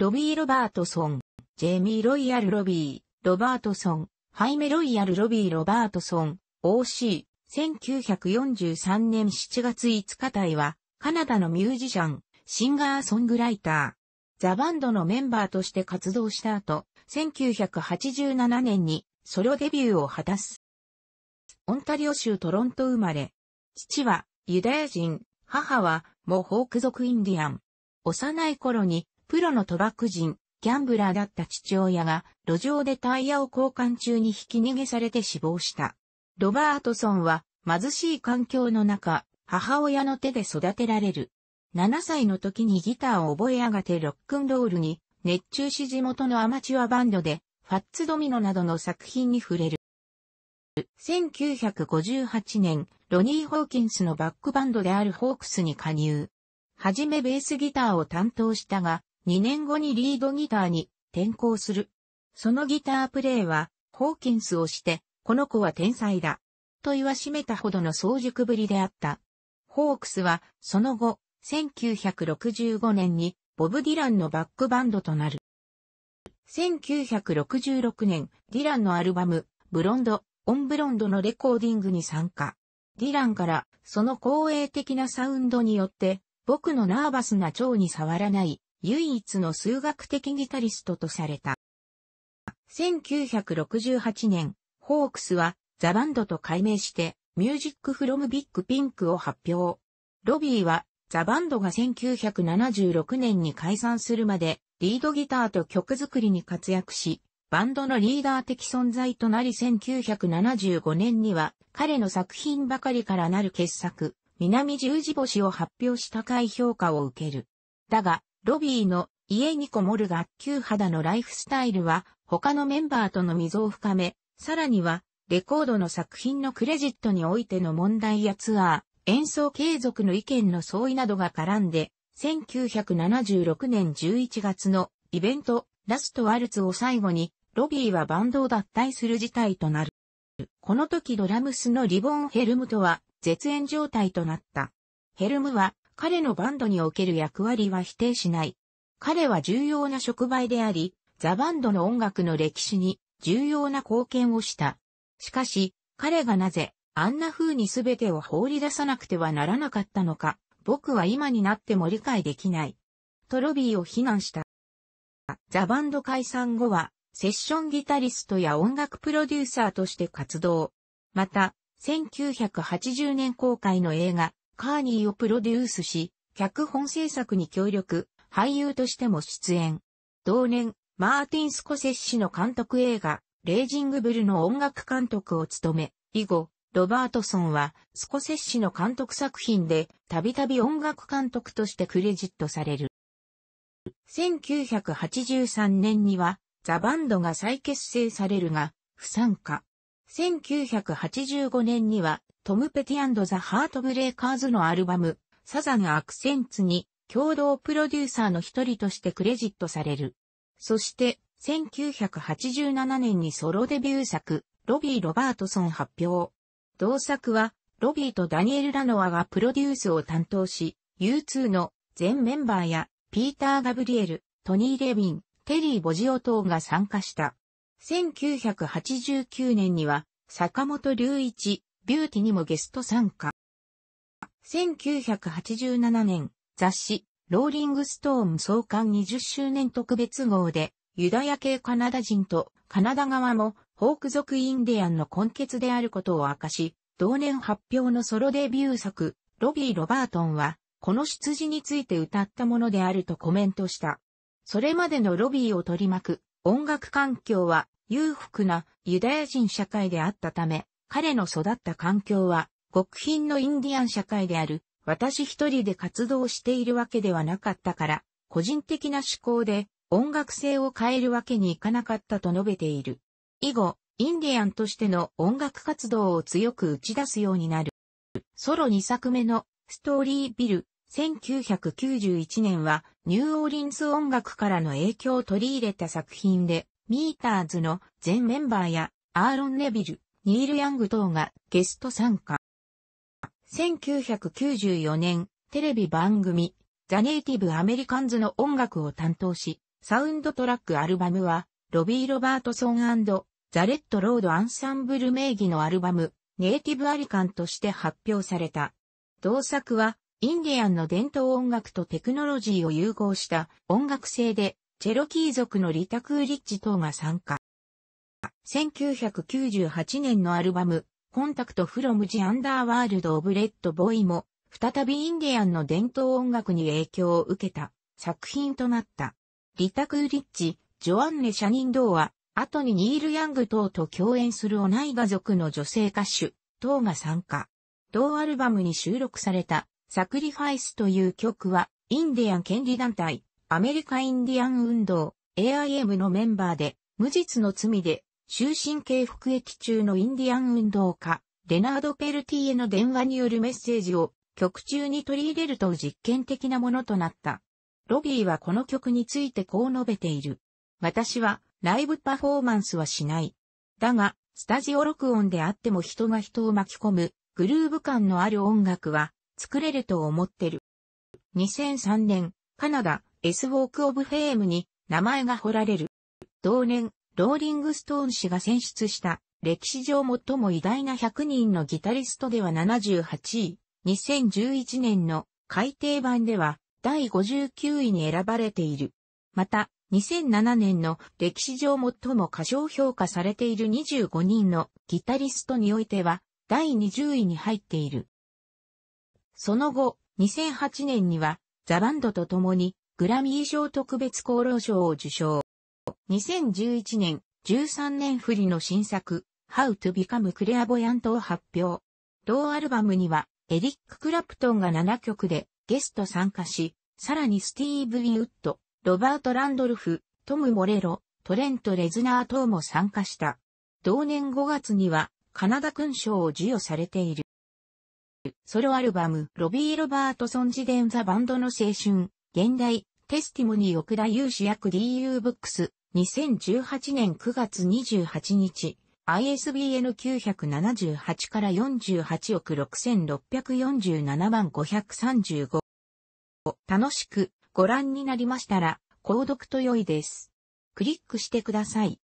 ロビー・ロバートソン、ジェイミー・ロイヤル・ロビー、ロバートソン、ハイメ・ロイヤル・ロビー・ロバートソン、OC、1943年7月5日隊は、カナダのミュージシャン、シンガーソングライター。ザバンドのメンバーとして活動した後、1987年にソロデビューを果たす。オンタリオ州トロント生まれ。父はユダヤ人、母はモホーク族インディアン。幼い頃にプロの賭博人、ギャンブラーだった父親が、路上でタイヤを交換中に引き逃げされて死亡した。ロバートソンは、貧しい環境の中、母親の手で育てられる。7歳の時にギターを覚え上がてロックンロールに、熱中し地元のアマチュアバンドで、ファッツドミノなどの作品に触れる。1958年、ロニー・ホーキンスのバックバンドであるホークスに加入。はじめベースギターを担当したが、2年後にリードギターに転向する。そのギタープレイは、ホーキンスをして、この子は天才だ。と言わしめたほどの早熟ぶりであった。ホークスは、その後、1965年に、ボブ・ディランのバックバンドとなる。1966年、ディランのアルバム、ブロンド、オンブロンドのレコーディングに参加。ディランから、その光栄的なサウンドによって、僕のナーバスな蝶に触らない、唯一の数学的ギタリストとされた。1968年、ホークスはザバンドと改名して、ミュージックフロムビッグピンクを発表。ロビーは、ザバンドが1976年に解散するまで、リードギターと曲作りに活躍し、バンドのリーダー的存在となり1975年には、彼の作品ばかりからなる傑作、南十字星を発表した回評価を受ける。だが、ロビーの家にこもる学級肌のライフスタイルは他のメンバーとの溝を深め、さらにはレコードの作品のクレジットにおいての問題やツアー、演奏継続の意見の相違などが絡んで、1976年11月のイベント、ラストワルツを最後に、ロビーはバンドを脱退する事態となる。この時ドラムスのリボン・ヘルムとは絶縁状態となった。ヘルムは彼のバンドにおける役割は否定しない。彼は重要な触媒であり、ザ・バンドの音楽の歴史に重要な貢献をした。しかし、彼がなぜ、あんな風に全てを放り出さなくてはならなかったのか、僕は今になっても理解できない。とロビーを非難した。ザ・バンド解散後は、セッションギタリストや音楽プロデューサーとして活動。また、1980年公開の映画、カーニーをプロデュースし、脚本制作に協力、俳優としても出演。同年、マーティン・スコセッシの監督映画、レイジング・ブルの音楽監督を務め、以後、ロバートソンは、スコセッシの監督作品で、たびたび音楽監督としてクレジットされる。1983年には、ザ・バンドが再結成されるが、不参加。1985年には、トム・ペティザ・ハートブレイカーズのアルバム、サザン・アクセンツに共同プロデューサーの一人としてクレジットされる。そして、1987年にソロデビュー作、ロビー・ロバートソン発表。同作は、ロビーとダニエル・ラノアがプロデュースを担当し、U2 の全メンバーや、ピーター・ガブリエル、トニー・レビン、テリー・ボジオ等が参加した。1989年には、坂本隆一、ビューティにもゲスト参加。1987年、雑誌、ローリングストーン創刊20周年特別号で、ユダヤ系カナダ人とカナダ側もホーク族インディアンの根結であることを明かし、同年発表のソロデビュー作、ロビー・ロバートンは、この出自について歌ったものであるとコメントした。それまでのロビーを取り巻く音楽環境は裕福なユダヤ人社会であったため、彼の育った環境は、極貧のインディアン社会である、私一人で活動しているわけではなかったから、個人的な思考で音楽性を変えるわけにいかなかったと述べている。以後、インディアンとしての音楽活動を強く打ち出すようになる。ソロ2作目のストーリービル1991年はニューオーリンズ音楽からの影響を取り入れた作品で、ミーターズの全メンバーやアーロン・ネビル、ニール・ヤング等がゲスト参加。1994年、テレビ番組、ザ・ネイティブ・アメリカンズの音楽を担当し、サウンドトラックアルバムは、ロビー・ロバートソンザ・レッド・ロード・アンサンブル名義のアルバム、ネイティブ・アリカンとして発表された。同作は、インディアンの伝統音楽とテクノロジーを融合した音楽性で、チェロキー族のリタクーリッチ等が参加。1998年のアルバム、コンタクトフロムジアンダーワールドオブレッドボーイも、再びインディアンの伝統音楽に影響を受けた作品となった。リタ・クリッチ、ジョアンネ・シャニンドーは、後にニール・ヤング等と共演するオナイガ族の女性歌手、等が参加。同アルバムに収録された、サクリファイスという曲は、インディアン権利団体、アメリカインディアン運動、AIM のメンバーで、無実の罪で終身刑服役中のインディアン運動家、レナード・ペルティへの電話によるメッセージを曲中に取り入れると実験的なものとなった。ロビーはこの曲についてこう述べている。私はライブパフォーマンスはしない。だが、スタジオ録音であっても人が人を巻き込むグルーヴ感のある音楽は作れると思ってる。2003年、カナダ S ウォークオブフェームに名前が彫られる。同年、ローリングストーン氏が選出した歴史上最も偉大な100人のギタリストでは78位、2011年の改訂版では第59位に選ばれている。また、2007年の歴史上最も過小評価されている25人のギタリストにおいては第20位に入っている。その後、2008年にはザバンドと共にグラミー賞特別功労賞を受賞。2011年、13年振りの新作、How to Become Clairvoyant を発表。同アルバムには、エリック・クラプトンが7曲でゲスト参加し、さらにスティーブ・ウィウッド、ロバート・ランドルフ、トム・モレロ、トレント・レズナー等も参加した。同年5月には、カナダ勲章を授与されている。ソロアルバム、ロビー・ロバートソンジデン・ザ・バンドの青春、現代、テスティモニー・オクラ・ユーシ役 DU ブックス、2018年9月28日、ISBN 978から48億6647万535。楽しくご覧になりましたら、購読と良いです。クリックしてください。